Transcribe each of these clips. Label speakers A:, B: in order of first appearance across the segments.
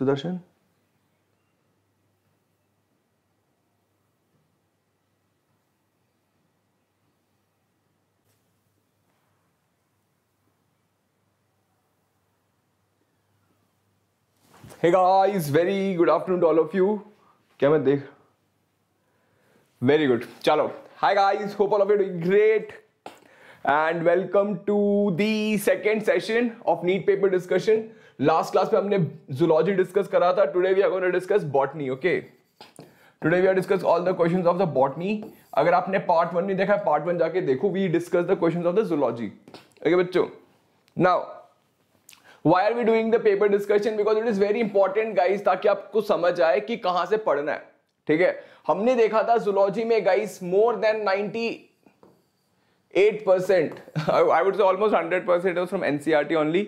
A: Sudarshan? Hey guys, very good afternoon to all of you. क्या मैं देख? Very good. चलो. Hi guys, hope all of you are doing great. And welcome to the second session of NEET paper discussion. Last class में हमने zoology discuss करा था today we are going to discuss botany okay today we are discuss all the questions of the botany अगर आपने part one नहीं देखा है part one जाके देखो we discuss the questions of the zoology okay बच्चों now why are we doing the paper discussion because it is very important guys ताकि आपको समझ आए कि कहां से पढ़ना है ठीक है हमने देखा था जूलॉजी में guys more than 90 8% I would say almost 100 was from NCERT e only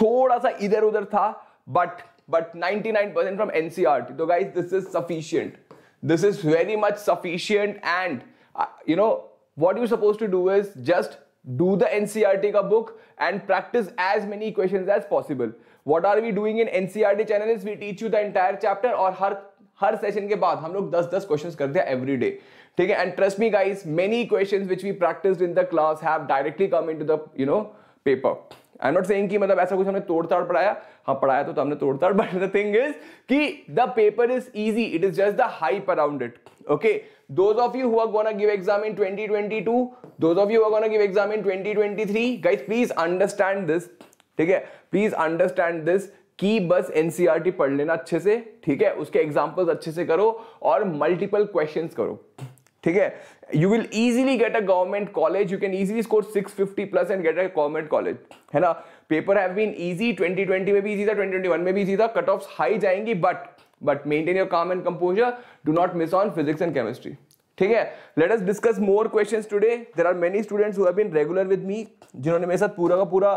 A: थोड़ा सा इधर उधर था but but 99 percent from NCERT तो guys this is sufficient this is very much sufficient and you know what you suppose to do is just do the ncrt e ka book and practice as many equations as possible what are we doing in ncrt e channel is we teach you the entire chapter aur har हर session के बाद हम लोग 10-10 questions करते हैं every day ठीक है and trust me guys many questions which we practised in the class have directly come into the you know paper I am not saying कि मतलब ऐसा कुछ हमने तोड़ताड़ पढ़ाया हाँ पढ़ाया तो, तो हमने तोड़ताड़ बट द थिंग इज कि the paper is easy it is just the hype around it okay those of you who are gonna give exam in 2022 those of you who are gonna give exam in 2023 guys please understand this ठीक है please understand this कि बस NCERT पढ़ लेना अच्छे से ठीक है उसके एग्जाम्पल्स अच्छे से करो और मल्टीपल क्वेश्चंस करो ठीक है you will easily get a government college you can easily score 650 plus and get a government college है ना पेपर हैव बीन ईजी 2020 में भी इजी था 2021 में भी इजी था कट ऑफ हाई जाएंगी but but maintain your calm and composure do not miss on physics and chemistry ठीक है let us discuss more questions today there are many students who have been regular with me जिन्होंने मेरे साथ पूरा का पूरा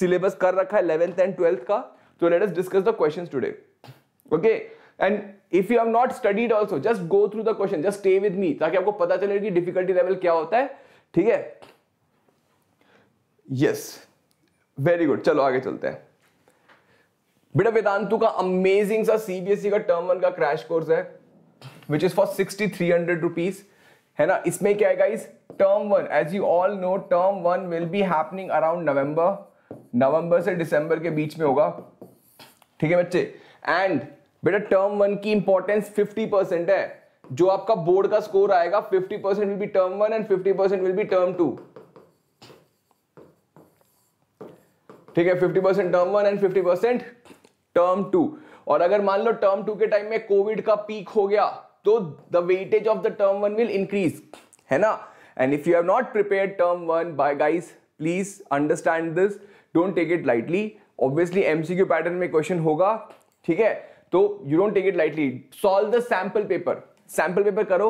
A: syllabus कर रखा है इलेवेंथ एंड ट्वेल्थ का तो let us discuss the questions today okay and if you have not studied also just go through the question just stay with me ताकि आपको पता चले कि डिफिकल्टी लेवल क्या होता है ठीक है यस वेरी गुड चलो आगे चलते हैं बेटा वेदांतु का अमेजिंग सा सीबीएसई e का टर्म वन का क्रैश कोर्स है which is for sixty three hundred rupees है ना इसमें क्या है guys term one as you all know term one will be happening around November नवंबर से दिसंबर के बीच में होगा ठीक है बच्चे एंड बेटा टर्म वन की इंपॉर्टेंस फिफ्टी परसेंट है जो आपका बोर्ड का स्कोर आएगा fifty percent will be term one and fifty percent will be term two ठीक है fifty percent term one and fifty percent term two और अगर मान लो टर्म टू के टाइम में कोविड का पीक हो गया तो the weightage of the term one will increase है ना and if you have not prepare term one by guys please understand this don't take it lightly obviously MCQ pattern में question होगा ठीक है तो you don't take it lightly solve the sample paper sample paper करो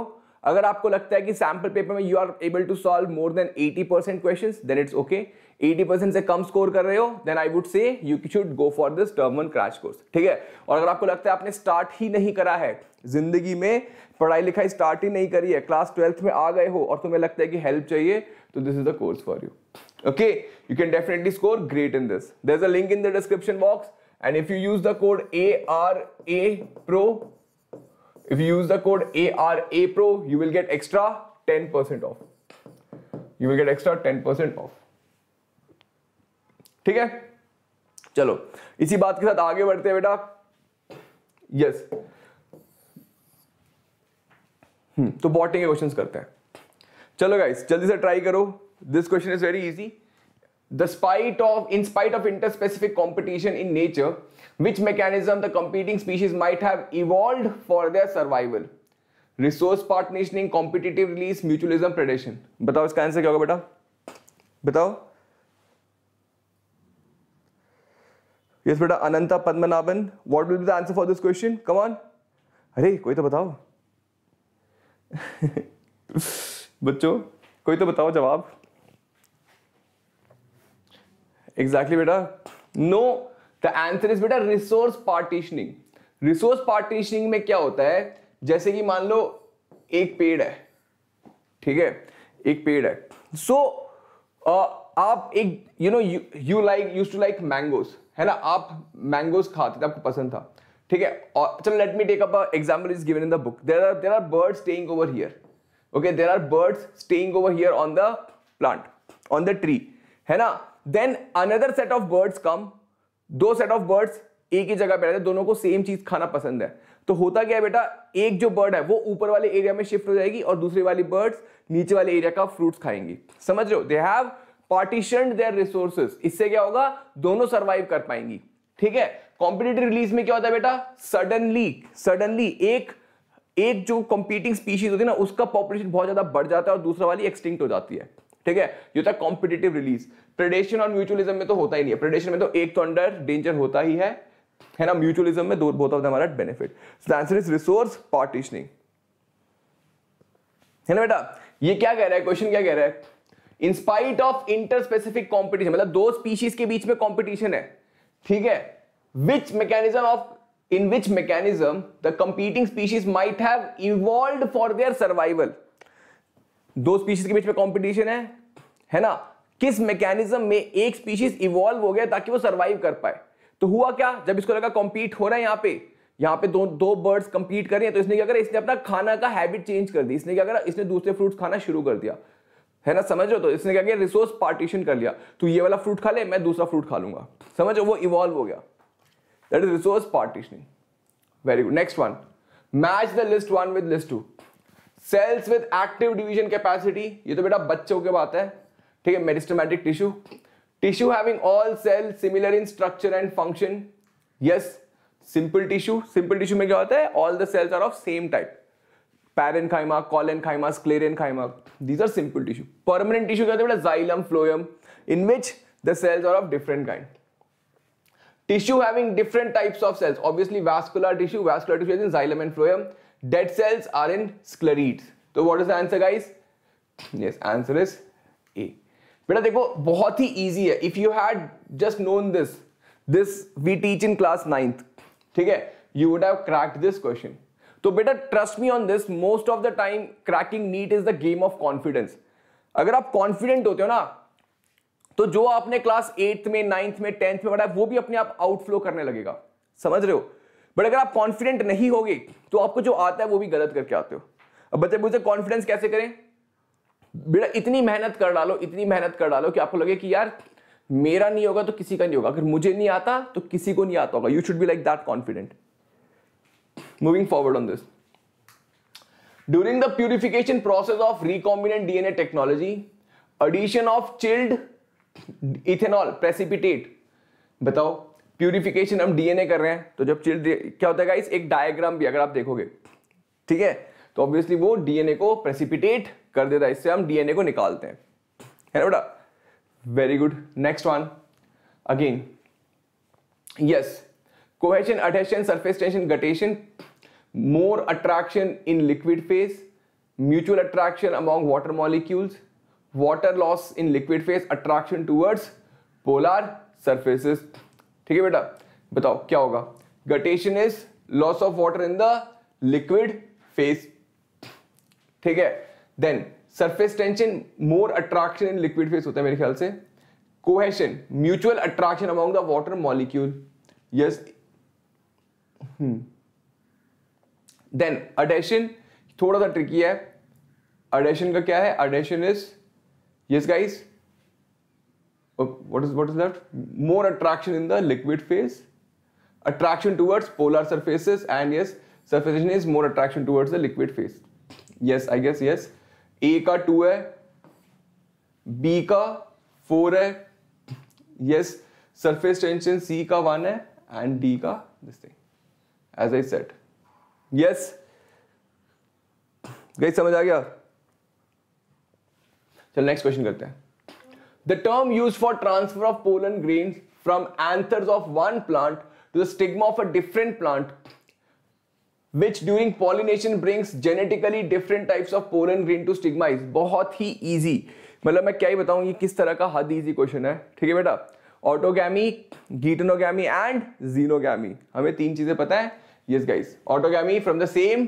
A: अगर आपको लगता है कि सैंपल पेपर में you are able to solve more than 80 percent question then it's okay 80 percent से कम स्कोर कर रहे हो then I would say you should go for this term one crash course ठीक है और अगर आपको लगता है आपने स्टार्ट ही नहीं करा है जिंदगी में पढ़ाई लिखाई स्टार्ट ही नहीं करी है क्लास ट्वेल्थ में आ गए हो और तुम्हें लगता है कि हेल्प चाहिए तो this is the course for you okay you can definitely score great in this there is a link in the description box and if you use the code ARA Pro, if you use the code ARA Pro, you will get extra 10% off. You will get extra 10% off. ठीक है चलो इसी बात के साथ आगे बढ़ते हैं बेटा यस तो बॉटिंग के क्वेश्चंस करते हैं चलो गाइस जल्दी से ट्राई करो this question is very easy the spite of in spite of interspecific competition in nature which mechanism the competing species might have evolved for their survival resource partitioning competitive release mutualism predation batao iska answer kya hoga beta batao yes beta ananta Padmanabhan what will be the answer for this question come on are koi to batao बच्चों कोई तो बताओ जवाब exactly बेटा no the answer is बेटा resource partitioning resource partitioning में क्या होता है जैसे कि मान लो एक पेड़ है ठीक है एक पेड़ है सो so, uh, आप एक you know you like use to like mangoes है ना आप मैंगोस खाते थे आपको पसंद था ठीक है और चलो let me take up example is given in the book there are there are birds staying over here okay there are birds staying over here on the plant on the tree है ना then another set of birds come दो set of birds एक ही जगह पे रहते दोनों को same चीज खाना पसंद है तो होता क्या है बेटा एक जो बर्ड है वो ऊपर वाले एरिया में शिफ्ट हो जाएगी और दूसरी वाली बर्ड्स नीचे वाले एरिया का फ्रूट्स खाएंगी समझ लो they have partition their resources इससे क्या होगा दोनों सर्वाइव कर पाएंगी ठीक है कॉम्पिटेटिव रिलीज में क्या होता है बेटा सडनली सडनली एक एक जो कॉम्पीटिंग स्पीशीज होती है ना उसका पॉपुलेशन बहुत ज्यादा बढ़ जाता है और दूसरा वाली एक्सटिंक्ट हो जाती है ठीक है जो था कॉम्पिटेटिव रिलीज प्रेडेशन और म्यूचुअलिज्म में तो होता ही नहीं है प्रेडेशन में तो एक तो अंडर डेंजर होता ही है है ना म्यूचुअलिज्म में दो both of them are benefit so answer is resource partitioning है ना बेटा ये क्या कह रहा है क्वेश्चन क्या कह रहा है in spite of inter specific competition मतलब दो स्पीशीज के बीच में कॉम्पिटिशन है ठीक है which mechanism of in which mechanism the competing species might have evolved for their survival दो स्पीशीज के बीच में कंपटीशन है है ना किस मैकेनिज्म में एक स्पीशीज इवॉल्व हो गया ताकि वो सरवाइव कर पाए तो हुआ क्या जब इसको लगा कॉम्पीट हो रहा है यहाँ पे यहाँ पे दो दो बर्ड्स कंपीट कर रहे हैं तो इसने क्या करा इसने अपना खाना का हैबिट चेंज कर दी इसने क्या करा इसने दूसरे फ्रूट्स खाना शुरू कर दिया है ना समझो तो इसने क्या किया रिसोर्स पार्टीशन कर लिया तू तो ये वाला फ्रूट खा ले मैं दूसरा फ्रूट खा लूंगा समझो वो इवॉल्व हो गया that is resource partitioning very good next one match the list one with list two cells with active division capacity ये तो बेटा बच्चों के बात है ठीक है meristematic tissue tissue having all cell similar in structure and function yes simple tissue simple tissue में क्या होता है all the cells are of same type parenchyma collenchyma sclerenchyma these are simple tissue permanent tissue क्या होता है xylem phloem in which the cells are of different kind tissue having different types of cells obviously vascular tissue vascular tissue is in xylem and phloem dead cells are in sclerites. So तो what is the answer, guys? Yes, answer is A. बेटा देखो बहुत ही easy है if you had just known this this we teach in class ninth ठीक है you would have cracked this question तो बेटा trust me on this most of the time cracking NEET is the game of confidence अगर आप confident होते हो ना तो जो आपने क्लास एट्थ में नाइन्थ में टेंथ में पढ़ा है वो भी अपने आप आउटफ्लो करने लगेगा समझ रहे हो बट अगर आप कॉन्फिडेंट नहीं होगे तो आपको जो आता है वो भी गलत करके आते हो अब बच्चे मुझे कॉन्फिडेंस कैसे करें बेटा इतनी मेहनत कर डालो इतनी मेहनत कर डालो कि आपको लगे कि यार मेरा नहीं होगा तो किसी का नहीं होगा अगर मुझे नहीं आता तो किसी को नहीं आता होगा you should be like that confident moving forward on this during the purification process of recombinant DNA technology addition of chilled ethanol precipitate बताओ प्यूरिफिकेशन हम डीएनए कर रहे हैं तो जब चिल्ड क्या होता है एक डायग्राम भी अगर आप देखोगे ठीक है तो ऑब्वियसली वो डीएनए को प्रेसिपिटेट कर देता है इससे हम डीएनए को निकालते हैं है ना बेटा very good next one again yes cohesion adhesion surface tension guttation more attraction in liquid phase mutual attraction among water molecules water loss in liquid phase attraction towards polar surfaces ठीक है बेटा बताओ क्या होगा guttation is loss of water in the liquid phase ठीक है then surface tension more attraction in liquid phase होता है मेरे ख्याल से cohesion mutual attraction among the water molecule yes then adhesion थोड़ा सा ट्रिकी है अडेशन का क्या है adhesion is yes guys what is what is that more attraction in the liquid phase attraction towards polar surfaces and yes surface tension is more attraction towards the liquid phase yes i guess yes a ka 2 hai b ka 4 hai yes surface tension c ka 1 hai and d ka this thing as i said yes guys samajh aa gaya चलो next question करते हैं The term used for transfer of pollen grains from anthers of one plant to the stigma of a different plant which during pollination brings genetically different types of pollen grain to stigma is बहुत ही easy मतलब मैं क्या ही बताऊँ ये किस तरह का हद इजी क्वेश्चन है ठीक है बेटा ऑटोगैमी गीटनोगैमी एंड जीनोगैमी हमें तीन चीज़ें पता है yes guys autogamy from the same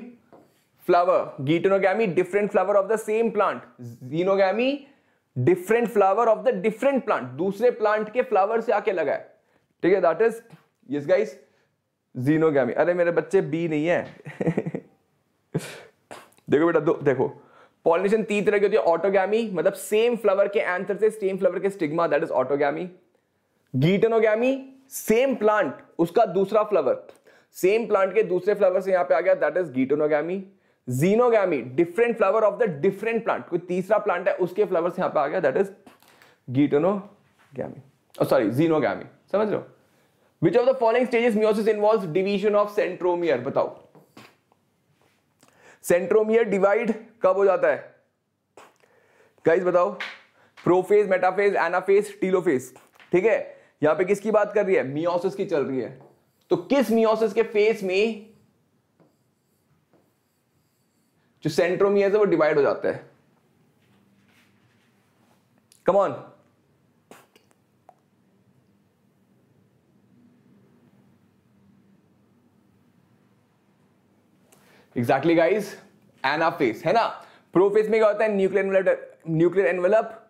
A: flower geitonogamy different flower of the same plant xenogamy different flower of the different plant दूसरे प्लांट के फ्लावर से आके लगा है ठीक है that is yes guys xenogamy अरे मेरे बच्चे बी नहीं है देखो बेटा दो देखो पॉलिनेशन तीन तरह की होती है ऑटोगैमी मतलब सेम फ्लावर के एंथर से सेम फ्लावर के stigma that is autogamy geitonogamy same plant उसका दूसरा फ्लावर सेम प्लांट के दूसरे फ्लावर से यहां पे आ गया that is geitonogamy xenogamy different flower of the different plant कोई तीसरा प्लांट है उसके फ्लावर यहां पर आ गया that is geitonogamy sorry xenogamy समझ लो which of the following stages meiosis involve division of centromere बताओ सेंट्रोमियर डिवाइड कब हो जाता है गाइस बताओ प्रोफेज मेटाफेज एनाफेज टीलोफेज ठीक है यहां पे किसकी बात कर रही है मियोसिस की चल रही है तो किस मियोसिस के फेस में जो सेंट्रोमियर्स है वो डिवाइड हो जाता है come on exactly guys anaphase है ना प्रोफेस में क्या होता है nuclear envelope nuclear envelope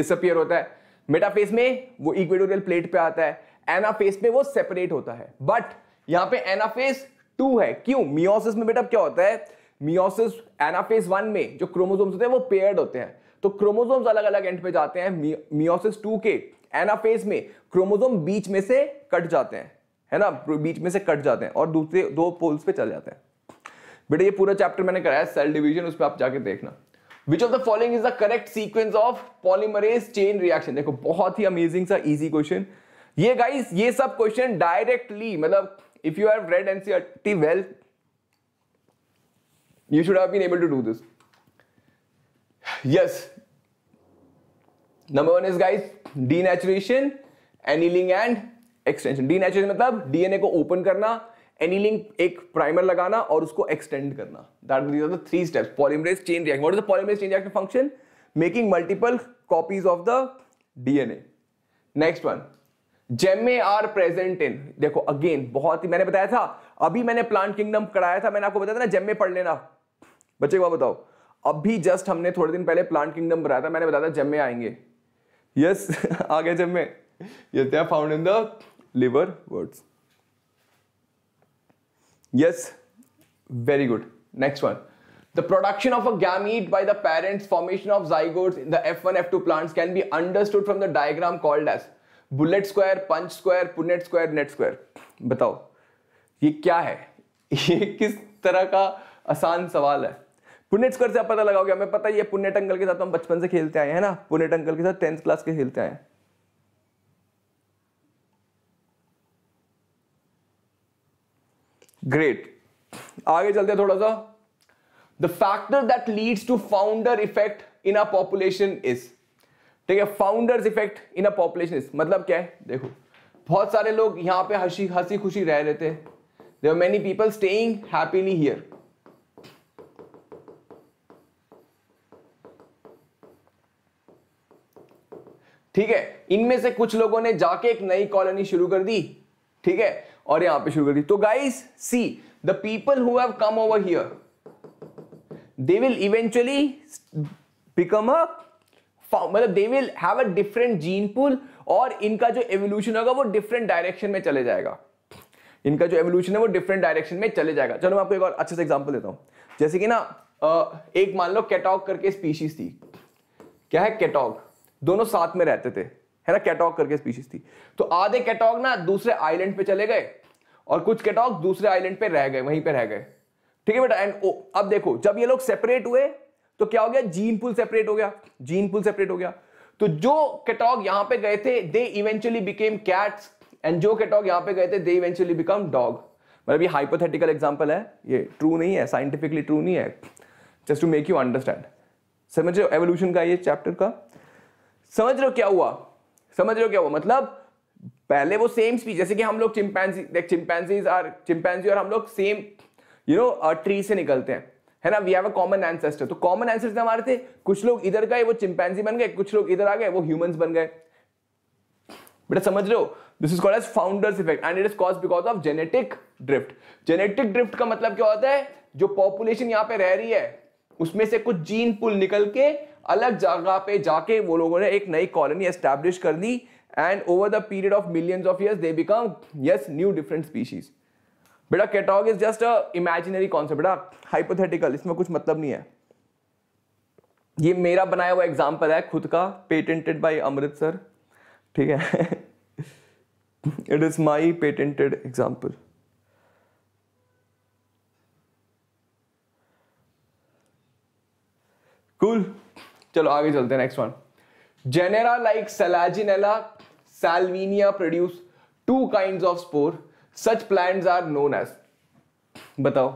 A: disappear होता है मेटाफेस में वो इक्वेटोरियल प्लेट पे आता है एनाफेस में वो सेपरेट होता है बट यहां पे एनाफेस टू है क्यों मियोसिस में बेटा क्या होता है मियोसिस एनाफेज वन में जो क्रोमोजोम्स होते हैं वो पेयर्ड होते हैं तो क्रोमोजोम्स अलग अलग एंड पे जाते हैं मियोसिस टू के एनाफेज में क्रोमोजोम बीच में से कट जाते हैं है ना बीच में से कट जाते हैं और दूसरे दो पोल्स पे चले जाते हैं बेटा ये पूरा चैप्टर मैंने कराया सेल डिवीजन उस पर आप जाके देखना which of the following is the correct sequence of polymerase chain reaction देखो बहुत ही अमेजिंग सा इजी क्वेश्चन ये गाइस ये सब क्वेश्चन डायरेक्टली मतलब if you have read NCERT well you should have been able to do this yes number one is guys denaturation annealing and extension naturation मतलब DNA को open करना annealing एक primer लगाना और उसको एक्सटेंड करना that these are the three steps polymerase chain reaction what is the polymerase chain reaction function making multiple copies of the DNA next one gemmae are present in देखो again बहुत ही मैंने बताया था अभी मैंने प्लांट किंगडम कराया था मैंने आपको बताया था ना जेमे पढ़ लेना बच्चे को बताओ अभी जस्ट हमने थोड़े दिन पहले प्लांट किंगडम बनाया था मैंने बताया था जम्मे आएंगे यस आ गए gemmae yes they are found in the liverworts yes very good next one the production of a gamete by the parents formation of zygotes in the F one F two plants can be understood from the diagram called as bullet square punch square Punnett square net square बताओ ये क्या है ये किस तरह का आसान सवाल है पुनेट स्क्वायर से आप पता लगाओगे हमें पता ही है पुनेट अंकल के साथ हम बचपन से खेलते आए हैं ना पुनेट अंकल के साथ टेंथ क्लास के खेलते आए ग्रेट आगे चलते हैं थोड़ा सा the factor that leads to founder effect in a population is ठीक है founders effect in a population is मतलब क्या है देखो बहुत सारे लोग यहां पे हंसी हंसी खुशी रह रहे थे there many people staying happily here ठीक है इनमें से कुछ लोगों ने जाके एक नई कॉलोनी शुरू कर दी ठीक है और यहां पे शुरू कर दी तो guys see the people who have come over here they will eventually become a मतलब they will have a different gene pool और इनका जो एवोल्यूशन होगा वो डिफरेंट डायरेक्शन में चले जाएगा इनका जो एवोल्यूशन है वो डिफरेंट डायरेक्शन में चले जाएगा चलो मैं आपको एक और अच्छे से एग्जांपल देता हूं जैसे कि ना एक मान लो कैटॉग करके स्पीशीज थी क्या है कैटॉग दोनों साथ में रहते थे है ना कैटॉग करके स्पीशीज थी तो आधे कैटॉग ना दूसरे आइलैंड पे चले गए और कुछ कैटॉग दूसरे आइलैंड पे रह गए वहीं पे रह गए ठीक है बेटा एंड ओ अब देखो जब ये लोग सेपरेट हुए तो क्या हो गया जीन पुल सेपरेट हो गया जीन पुल सेपरेट हो गया तो जो कैटॉग यहां पे गए थे they eventually became cats and जो कैटॉग यहां पे गए थे दे इवेंचुअली बिकम डॉग मतलब ये हाइपोथेटिकल एग्जांपल है ये ट्रू नहीं है साइंटिफिकली ट्रू नहीं है just to make you understand समझ रहे हो एवोल्यूशन का ये चैप्टर का समझ रहे हो क्या हुआ समझ रहे हो क्या हुआ मतलब पहले वो सेम स्पीच जैसे कि हम लोग चिंपैंजी देख चिंपैंजीज आर चिंपैंजी और हम लोग सेम यू नो ट्री से निकलते हैं है ना we have a common ancestor तो कॉमन एंसेस्टर हमारे थे कुछ लोग इधर गए वो चिंपैंजी बन गए कुछ लोग इधर आ गए वो ह्यूमंस बन गए बेटा समझ रहे हो this is called as founders effect and it is cause because of genetic drift genetic drift का मतलब क्या होता है जो पॉपुलेशन यहाँ पे रह रही है उसमें से कुछ जीन पुल निकल के अलग जगह पे जाके वो लोगों ने एक नई कॉलोनी एस्टैब्लिश कर दी and over the period of millions of years they become yes new different species बेटा catdog is just a imaginary concept बेटा हाइपोथेटिकल इसमें कुछ मतलब नहीं है ये मेरा बनाया हुआ एग्जाम्पल है खुद का पेटेंटेड बाय अमृतसर ठीक है it is my patented example cool cool. चलो आगे चलते हैं next one genera like selaginella salvinia produce two kind of spore such plants are known as बताओ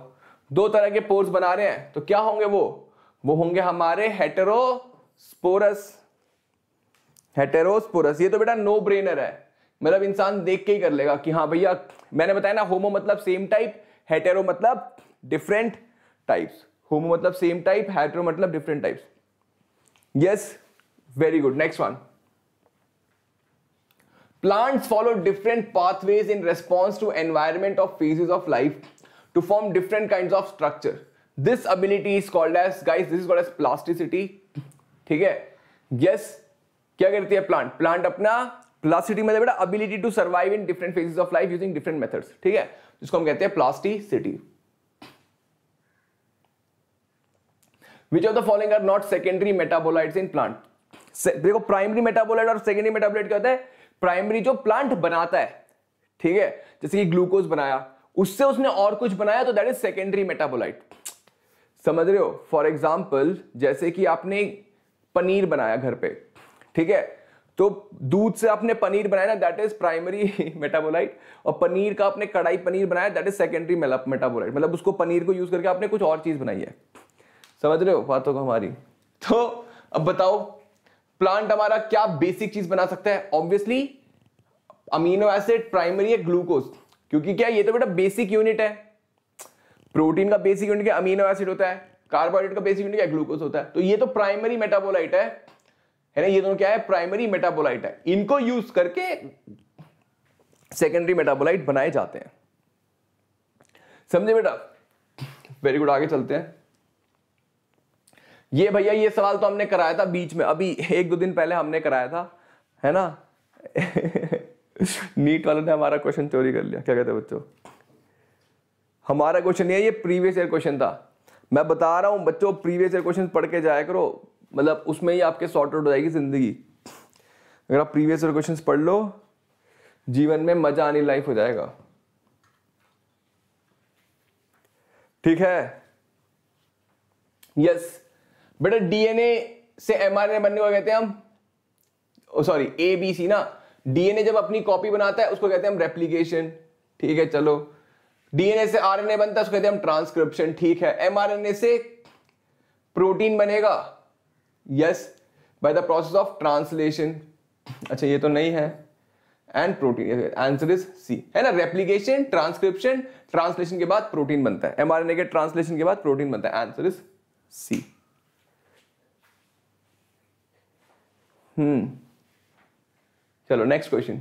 A: दो तरह के पोर्स बना रहे हैं तो क्या होंगे वो वो होंगे हमारे हेटेरोस्पोरस हेटेरोस्पोरस ये तो बेटा नो ब्रेनर है मतलब इंसान देख के ही कर लेगा कि हाँ भैया मैंने बताया ना होमो मतलब सेम टाइप हेटेरो मतलब डिफरेंट टाइप्स होमो मतलब सेम टाइप हेटेरो मतलब different types Yes, very good. Next one. Plants follow different pathways in response to environment of phases of life to form different kinds of structure. This ability is called as guys this is called as plasticity. ठीक है yes क्या करती है plant plant अपना plasticity मतलब बेटा ability to survive in different phases of life using different methods ठीक है जिसको हम कहते हैं plasticity which of the following are not secondary metabolites in plant देखो प्राइमरी मेटाबोलाइट और सेकेंडरी मेटाबोलाइट क्या होता है प्राइमरी जो प्लांट बनाता है ठीक है जैसे कि ग्लूकोज बनाया उससे उसने और कुछ बनाया तो दैट इज सेकेंडरी मेटाबोलाइट समझ रहे हो फॉर एग्जाम्पल जैसे कि आपने पनीर बनाया घर पे ठीक है तो दूध से आपने पनीर बनाया ना दैट इज प्राइमरी मेटाबोलाइट और पनीर का आपने कढ़ाई पनीर बनाया दैट इज सेकेंडरी मेटाबोलाइट मतलब उसको पनीर को यूज करके आपने कुछ और चीज बनाई है समझ रहे हो बातों को हमारी तो अब बताओ प्लांट हमारा क्या बेसिक चीज बना सकता है ऑब्वियसली अमीनो एसिड प्राइमरी है ग्लूकोज क्योंकि क्या ये तो बेटा बेसिक यूनिट है प्रोटीन का बेसिक यूनिट क्या अमीनो एसिड होता है कार्बोहाइड्रेट का बेसिक यूनिट क्या ग्लूकोज होता है तो ये तो प्राइमरी मेटाबोलाइट है है ना ये दोनों क्या है प्राइमरी मेटाबोलाइट है इनको यूज करके सेकेंडरी मेटाबोलाइट बनाए जाते हैं समझे बेटा वेरी गुड आगे चलते हैं ये भैया ये सवाल तो हमने कराया था बीच में अभी एक दो दिन पहले हमने कराया था है ना नीट वालों ने हमारा क्वेश्चन चोरी कर लिया क्या कहते हैं बच्चों हमारा क्वेश्चन ये ये प्रीवियस ईयर क्वेश्चन था मैं बता रहा हूँ बच्चों प्रीवियस ईयर क्वेश्चन पढ़ के जाया करो मतलब उसमें ही आपके शॉर्ट आउट हो जाएगी जिंदगी अगर आप प्रीवियस ईयर क्वेश्चन पढ़ लो जीवन में मजा आने लाइफ हो जाएगा ठीक है यस yes. बेटा डीएनए से एमआरएनए बनने को कहते हैं हम सॉरी ए बी सी ना डीएनए जब अपनी कॉपी बनाता है उसको कहते हैं हम रेप्लीकेशन ठीक है चलो डीएनए से आरएनए बनता है उसको कहते हैं हम ट्रांसक्रिप्शन ठीक है एमआरएनए से प्रोटीन बनेगा yes by the process of translation अच्छा ये तो नहीं है and protein answer is C है ना रेप्लीकेशन ट्रांसक्रिप्शन ट्रांसलेशन के बाद प्रोटीन बनता है एमआरएनए के ट्रांसलेशन के बाद प्रोटीन बनता है आंसर इज सी हम्म चलो next question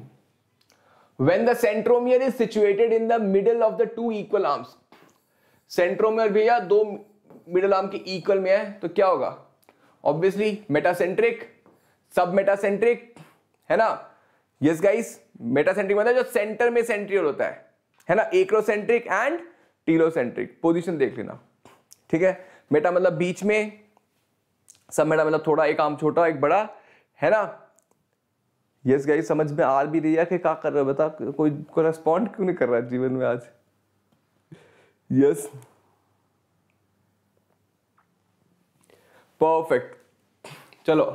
A: when the centromere is situated in the middle of the two equal arms centromere भैया दो मिडल आर्म के इक्वल में है तो क्या होगा ऑब्वियसली मेटासेंट्रिक सब मेटासेंट्रिक है ना यस गाइस मेटासेंट्रिक मतलब जो सेंटर में सेंट्रियर होता है है ना एक्रोसेंट्रिक एंड टीलोसेंट्रिक पोजीशन देख लेना ठीक है मेटा मतलब बीच में सब मेटा मतलब थोड़ा एक आम छोटा एक बड़ा है ना यस गाइस समझ में आ भी रही है कि क्या कर रहा है बता कोई को रेस्पॉन्ड क्यों नहीं कर रहा जीवन में आज यस परफेक्ट चलो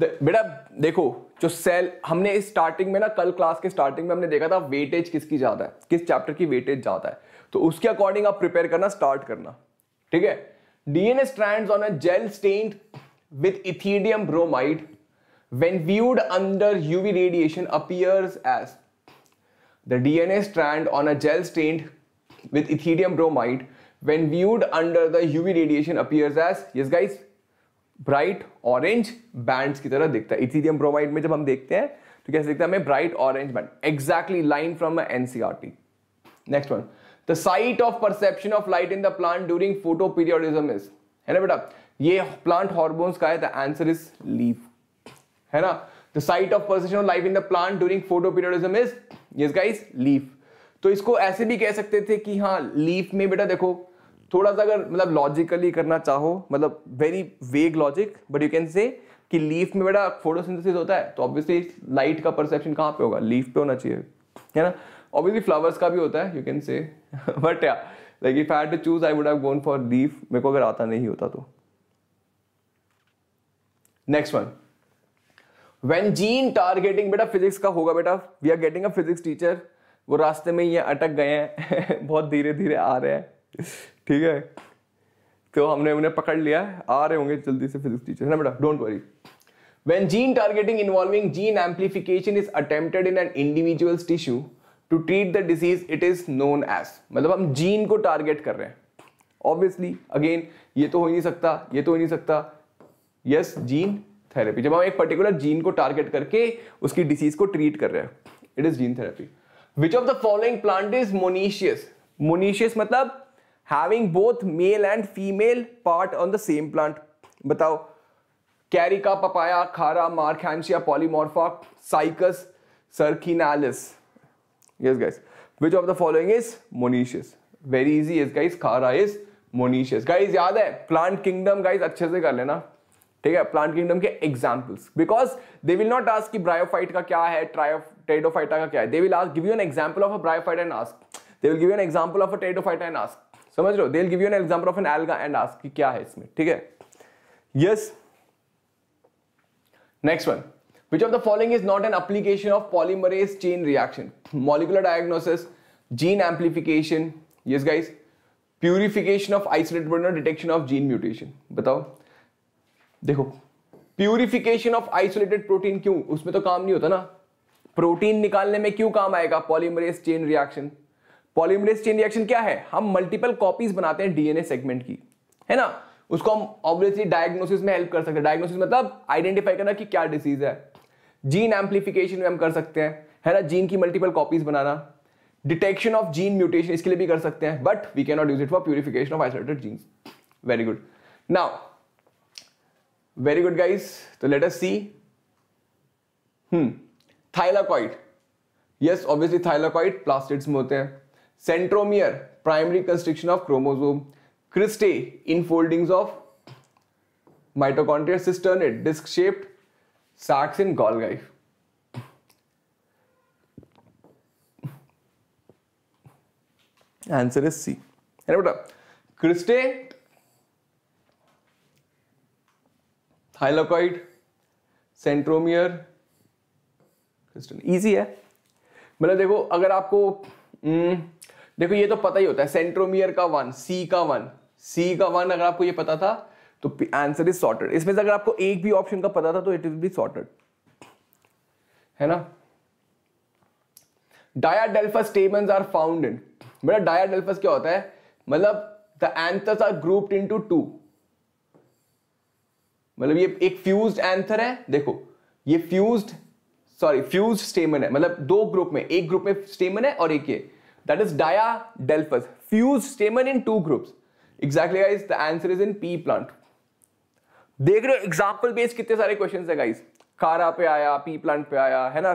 A: दे, बेटा देखो जो सेल हमने स्टार्टिंग में ना कल क्लास के स्टार्टिंग में हमने देखा था वेटेज किसकी ज़्यादा है किस चैप्टर की वेटेज ज़्यादा है तो उसके अकॉर्डिंग आप प्रिपेयर करना स्टार्ट करना ठीक है DNA strands on a gel stained with ethidium bromide when viewed under UV radiation appears as the DNA strand on a gel stained with ethidium bromide when viewed under the UV radiation appears as yes guys bright orange bands ki tarah dikhta hai ethidium bromide mein jab hum dekhte hain to kaise dikhta hai hame bright orange band exactly line from a NCRT next one the site of perception of light in the plant during photoperiodism is hai na beta ye plant hormones ka hai the answer is leaf है ना the site of position life in the plant during photoperiodism is yes guys leaf तो इसको ऐसे भी कह सकते थे कि हाँ लीफ में बेटा देखो थोड़ा सा अगर मतलब लॉजिकली करना चाहो मतलब very vague logic but you can से कि लीफ में बेटा फोटोसिंथेसिस होता है तो ऑब्वियसली लाइट का परसेप्शन कहाँ पे होगा लीफ पे होना चाहिए है ना ऑब्वियसली फ्लावर्स का भी होता है यू कैन से बट या like if I to choose I would have gone for leaf मेरे को अगर आता नहीं होता तो next one when gene targeting बेटा फिजिक्स का होगा बेटा we are getting a physics teacher वो रास्ते में ये अटक गए हैं बहुत धीरे धीरे आ रहे हैं ठीक है तो हमने उन्हें पकड़ लिया आ रहे होंगे जल्दी से फिजिक्स टीचर है ना बेटा don't worry when gene targeting involving gene amplification is attempted in an individual's tissue to treat the disease it is known as मतलब हम जीन को टारगेट कर रहे हैं ऑब्वियसली अगेन ये तो हो ही नहीं सकता ये तो हो ही नहीं सकता यस जीन थेरेपी जब हम एक पर्टिकुलर जीन को टारगेट करके उसकी डिसीज को ट्रीट कर रहे हैं it is gene therapy which of the following plant is monoecious monoecious मतलब having both male and female part on the same plant बताओ carica papaya chara marchantia polymorpha cycas circinalis yes guys which of the following is monoecious very easy yes guys chara is monoecious guys याद है plant kingdom guys अच्छे से कर लेना ठीक है plant kingdom के examples because they will not ask bryophyte का क्या है ट्राइडोफाइटा का क्या है they will ask give you an example of a bryophyte and ask they will give an example of a pteridophyte and ask समझ लो they will give you an example of an alga and ask कि क्या है इसमें ठीक है yes next one which of the following is not an application of polymerase chain reaction molecular diagnosis gene amplification yes guys purification of isolate detection of gene mutation बताओ देखो purification of isolated protein क्यों उसमें तो काम नहीं होता ना protein निकालने में क्यों काम आएगा polymerase chain reaction polymerase chain reaction क्या है हम मल्टीपल कॉपीज बनाते हैं डीएनए सेगमेंट की है ना उसको हम ऑब्वियसली डायग्नोसिस में हेल्प कर सकते हैं डायग्नोसिस मतलब आइडेंटिफाई करना कि क्या डिसीज है जीन एम्पलीफिकेशन में हम कर सकते हैं है ना जीन की मल्टीपल कॉपीज बनाना डिटेक्शन ऑफ जीन म्यूटेशन इसके लिए भी कर सकते हैं but we can not use it for purification of isolated genes very good now very good guys तो let us see hmm thylakoid yes obviously thylakoid plastids में होते हैं centromere primary constriction of chromosome cristae infoldings of mitochondria cisternae disc shaped sacs in Golgi answer is C बेटा cristae thylakoid centromere easy है मतलब देखो अगर आपको न, हम्म, देखो ये तो पता ही होता है सेंट्रोमियर का वन सी का वन सी का वन अगर आपको ये पता था तो आंसर इज सॉर्टेड इसमें से अगर आपको एक भी ऑप्शन का पता था तो इट इज बी सॉर्टेड है ना diadelphous stamens are found in बेटा डायाडेल्फस क्या होता है मतलब the anthers are grouped into two मतलब ये एक फ्यूज एंथर है देखो ये फ्यूज सॉरी फ्यूज स्टेमन है मतलब दो ग्रुप में एक ग्रुप में स्टेमन है और एक ये that is diadelphous fuse stamen in two groups exactly guys the answer is in pea plant देख रहे हो एग्जाम्पल बेस्ड कितने सारे क्वेश्चन है गाइस कारा पे आया पी प्लांट पे आया है ना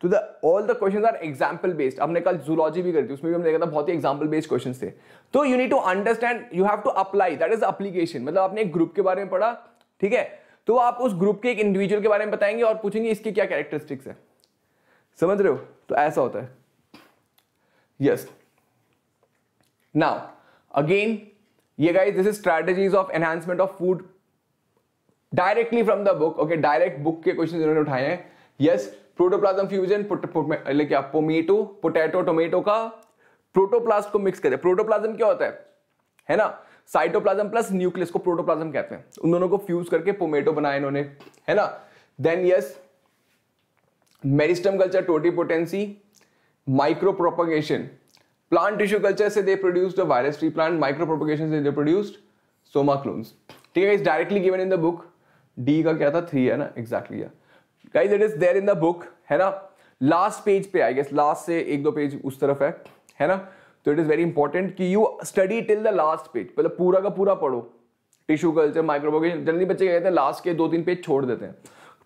A: तो the all the question are example based हमने कल जूलॉजी भी करी थी उसमें भी हमने देखा था बहुत ही एग्जाम्पल बेस्ड क्वेश्चन थे तो you need to understand you have to apply that is application मतलब आपने एक ग्रुप के बारे में पढ़ा ठीक है तो आप उस ग्रुप के एक इंडिविजुअल के बारे में बताएंगे और पूछेंगे इसके क्या कैरेक्टरिस्टिक्स है समझ रहे हो तो ऐसा होता है यस नाउ अगेन ये guys this is strategies of enhancement of food directly from the book okay direct book के क्वेश्चन इन्होंने उठाए हैं यस प्रोटोप्लाज्म फ्यूजन क्या पोमेटो पोटैटो टोमेटो का प्रोटोप्लास्ट को मिक्स करें प्रोटोप्लाज्म क्या होता है है ना साइटोप्लाज्म प्लस न्यूक्लियस को प्रोटोप्लाज्म कहते हैं उन दोनों को फ्यूज करके पोमेटो बनाया इन्होंने है ना then yes meristem culture totipotency micropropagation plant tissue culture से they produced virus free plant micropropagation से दे प्रोड्यूस्ड सोमा क्लोन्स ठीक है is directly given in the book D का क्या था थ्री है ना exactly guys it is there in the book है ना लास्ट पेज पे आई गेस लास्ट से एक दो पेज उस तरफ है है ना तो इट इज़ वेरी इंपॉर्टेंट कि you study till the last page मतलब पूरा का पूरा पढ़ो टिश्यू कल्चर माइक्रोबोगेशन जल्दी बच्चे कहते हैं लास्ट के दो तीन पेज छोड़ देते हैं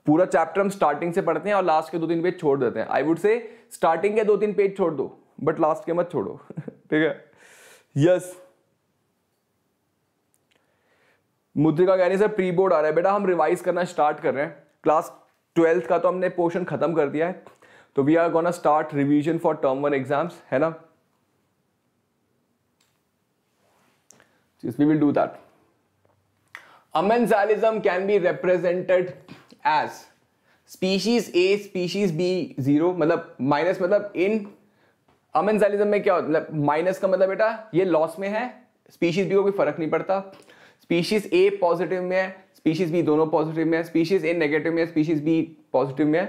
A: पूरा चैप्टर हम स्टार्टिंग से पढ़ते हैं और लास्ट के दो तीन पेज छोड़ देते हैं आई वुड से स्टार्टिंग के दो तीन पेज छोड़ दो बट लास्ट के मत छोड़ो ठीक है यस मुद्रिका कह रही सर प्री बोर्ड आ रहा है बेटा हम रिवाइज करना स्टार्ट कर रहे हैं क्लास ट्वेल्थ का तो हमने पोर्शन खत्म कर दिया है तो we are gonna start revision for term one exams है ना Yes, we will do that. Amensalism can be represented as species A, species B zero मतलब minus मतलब in अमेंजालिज्म में क्या मतलब माइनस का मतलब बेटा ये लॉस में है स्पीशीज बी को कोई फर्क नहीं पड़ता स्पीशीज ए पॉजिटिव में है स्पीशीज बी दोनों पॉजिटिव में है स्पीशीज ए नेगेटिव में है स्पीशीज बी पॉजिटिव में है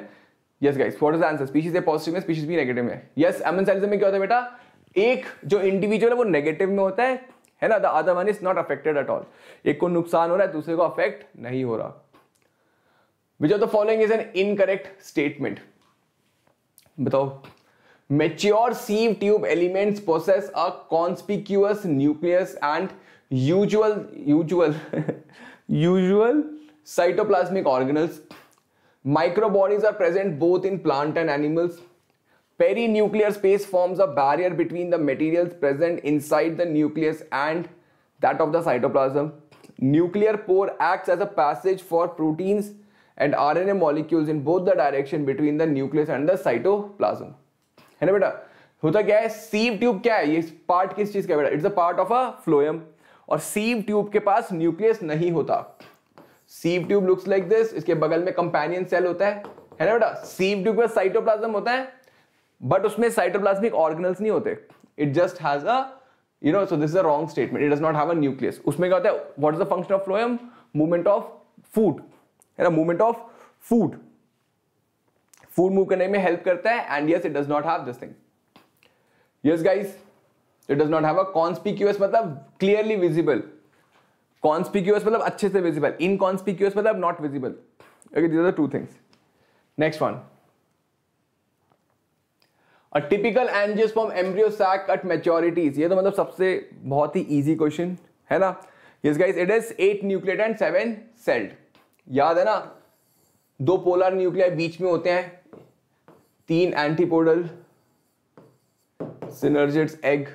A: yes guys what is answer species A positive में स्पीशीज बी नेगेटिव में यस yes, अमेंजालिज्म में क्या होता है बेटा एक जो इंडिविजुअल है वो नेगेटिव में होता है है ना the other one is not affected at all एक को नुकसान हो रहा है दूसरे को अफेक्ट नहीं हो रहा which of the following is an incorrect statement बताओ mature sieve tube elements process a conspicuous nucleus and usual usual usual cytoplasmic organelles microbodies are present both in plant and animals perinuclear space forms a barrier between the material present inside the nucleus and that of the cytoplasm nuclear pore acts as a passage for proteins and R N A molecules in both the direction between the nucleus and the cytoplasm है ना बेटा होता क्या है sieve tube क्या है ये part किस चीज का बेटा it's a part of a phloem और सीव ट्यूब के पास न्यूक्लियस नहीं होता sieve tube looks like this इसके बगल में कंपेनियन सेल होता है है ना बेटा सीव ट्यूब का साइटोप्लाज्म होता है बट उसमें साइटोप्लाज्मिक ऑर्गेनल्स नहीं होते it just has a you know so this is a wrong statement it does not have a nucleus उसमें क्या होता है what is the function of phloem movement of food है ना movement of food food move करने में help करता है and yes it does not have this thing yes guys it does not have a conspicuous मतलब clearly visible conspicuous मतलब अच्छे से विजिबल इनकॉन्स्पिक्यूअस मतलब not visible okay these are the two things next one a typical angiosperm embryo sac at maturities ये तो मतलब सबसे बहुत ही इजी क्वेश्चन है ना yes guys it is eight nucleate and seven celled याद है ना दो पोलर न्यूक्लियर बीच में होते हैं तीन एंटीपोडल सिनर्जिट्स एग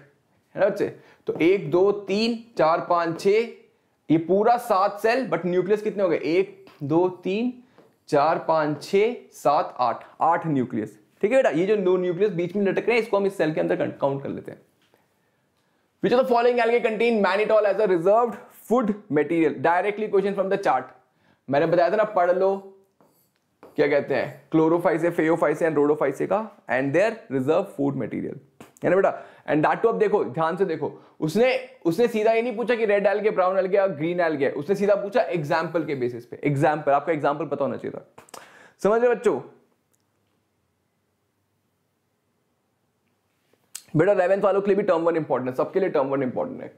A: है ना बच्चे तो एक दो तीन चार पांच छ ये पूरा सात सेल बट न्यूक्लियस कितने हो गए एक दो तीन चार पांच छ सात आठ आठ न्यूक्लियस ठीक है बेटा ये जो नो न्यूक्लियस बीच में लटक रहे हैं इसको हम इस सेल के अंदर काउंट कर लेते हैं which of the following algae contain mannitol as a reserve food material directly question from the chart मैंने बताया था ना पढ़ लो क्या कहते हैं क्लोरोफाइसे फेयोफाइसे एंड रोडोफाइसे का and their reserve food material है ना बेटा एंड डाट टू अब देखो ध्यान से देखो उसने उसने सीधा ये नहीं पूछा कि रेड एल के ब्राउन एल के ग्रीन एल के उसने सीधा पूछा एग्जाम्पल के बेसिस पे एग्जाम्पल आपका एग्जाम्पल पता होना चाहिए था समझ रहे बच्चों बेटा रेवेंथ वालों के लिए भी टर्म वन इंपॉर्टेंट है सबके लिए टर्म वन इंपॉर्टेंट है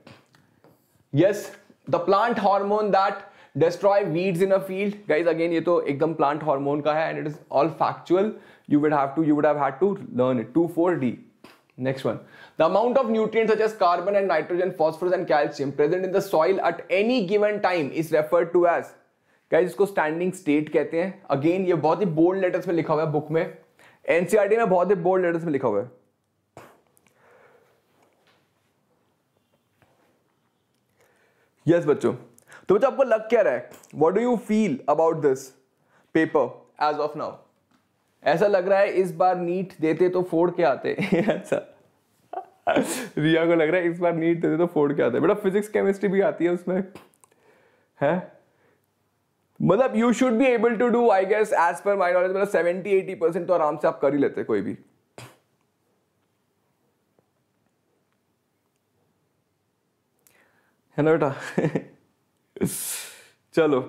A: yes the plant hormone that destroy weeds in a field guys again ये तो एकदम प्लांट हार्मोन का है and it is all factual you would have to you would have had to learn it two four D next one the amount of nutrient such as carbon and nitrogen phosphorus and calcium present in the soil at any given time is referred to as guys इसको standing state कहते हैं again ये बहुत ही bold letters में लिखा हुआ है book में एनसीआरटी e में बहुत ही बोल्ड लेटर्स में लिखा हुआ है यस बच्चों तो बच्चों आपको लग क्या रहा है what do you feel about this paper as of now ऐसा लग रहा है इस बार नीट देते तो फोड़ के आते ऐसा अच्छा। रिया को लग रहा है इस बार नीट देते तो फोड़ के आते बेटा फिजिक्स केमिस्ट्री भी आती है उसमें है मतलब you should be able to do I guess as per my knowledge मतलब सेवेंटी एटी परसेंट तो आराम से आप कर ही लेते कोई भी है ना बेटा चलो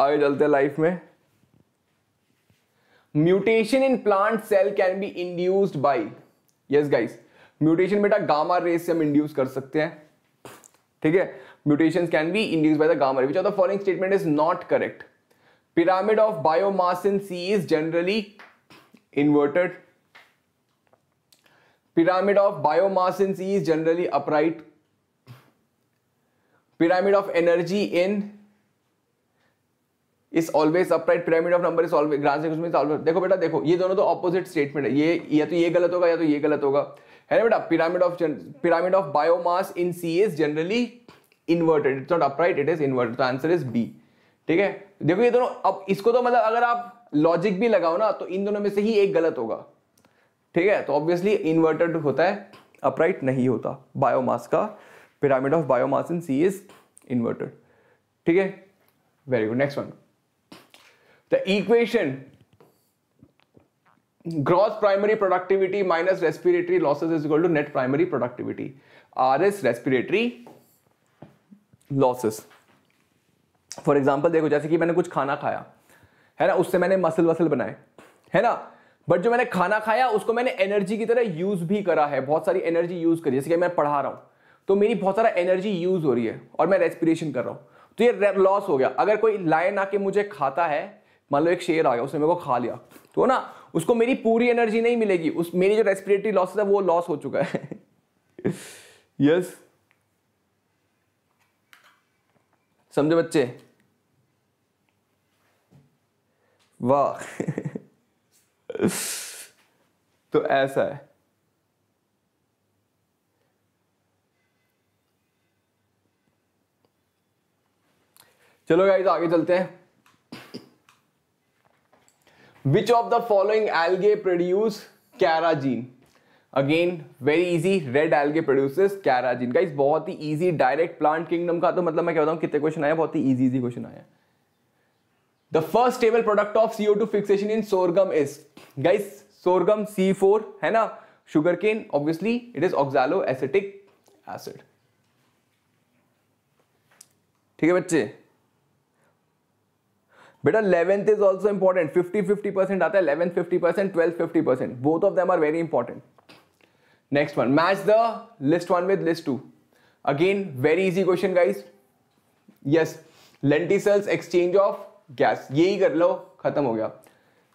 A: आगे चलते हैं लाइफ में mutation in plant cell can be induced by yes guys mutation बेटा गामा रेस से हम इंड्यूस कर सकते हैं ठीक है mutation can be induce by the gamma rays the following statement is not correct pyramid of biomass in sea is generally inverted pyramid of biomass in sea is generally upright pyramid of energy in is always upright pyramid of number is always grand section में always देखो बेटा देखो ये दोनों तो opposite statement है ये या तो ये गलत होगा या तो ये गलत होगा है ना बेटा pyramid of pyramid of biomass in sea is generally inverted it's not upright it is inverted तो आंसर इज बी ठीक है देखो ये दोनों अब इसको तो मतलब अगर आप लॉजिक भी लगाओ ना तो इन दोनों में से ही एक गलत होगा ठीक है तो ऑब्वियसली इन्वर्टेड होता है अपराइट नहीं होता बायोमास का pyramid of biomass in sea is inverted ठीक है very good next one the equation gross primary productivity minus respiratory losses is equal to net primary productivity R as respiratory losses for example देखो जैसे कि मैंने कुछ खाना खाया है ना उससे मैंने मसल वसल बनाए है ना बट जो मैंने खाना खाया उसको मैंने एनर्जी की तरह यूज भी करा है बहुत सारी एनर्जी यूज करी जैसे कि मैं पढ़ा रहा हूं तो मेरी बहुत सारा एनर्जी यूज हो रही है और मैं रेस्पिरेशन कर रहा हूँ तो ये लॉस हो गया अगर कोई लाइन आके मुझे खाता है मान लो एक शेर आ गया उसने मेरे को खा लिया तो ना उसको मेरी पूरी एनर्जी नहीं मिलेगी उस मेरी जो रेस्पिरेटरी लॉस है वो लॉस हो चुका है यस समझे बच्चे वाह तो ऐसा है चलो गाइज आगे चलते हैं which of the following algae produce carrageenan again very easy red algae produces carrageenan guys बहुत ही इजी डायरेक्ट प्लांट किंगडम का तो मतलब मैं क्या बताऊं कितने क्वेश्चन आया बहुत ही इजी इजी क्वेश्चन आया the first table product of CO two fixation in sorghum is guys sorghum C four है ना sugar cane obviously it is oxalo acetic acid ठीक है बच्चे बेटा eleventh is also important fifty fifty percent आता है eleven fifty percent twelfth fifty percent both of them are very important next one match the list one with list to again very easy question guys yes lenticels exchange of gas यही कर लो खत्म हो गया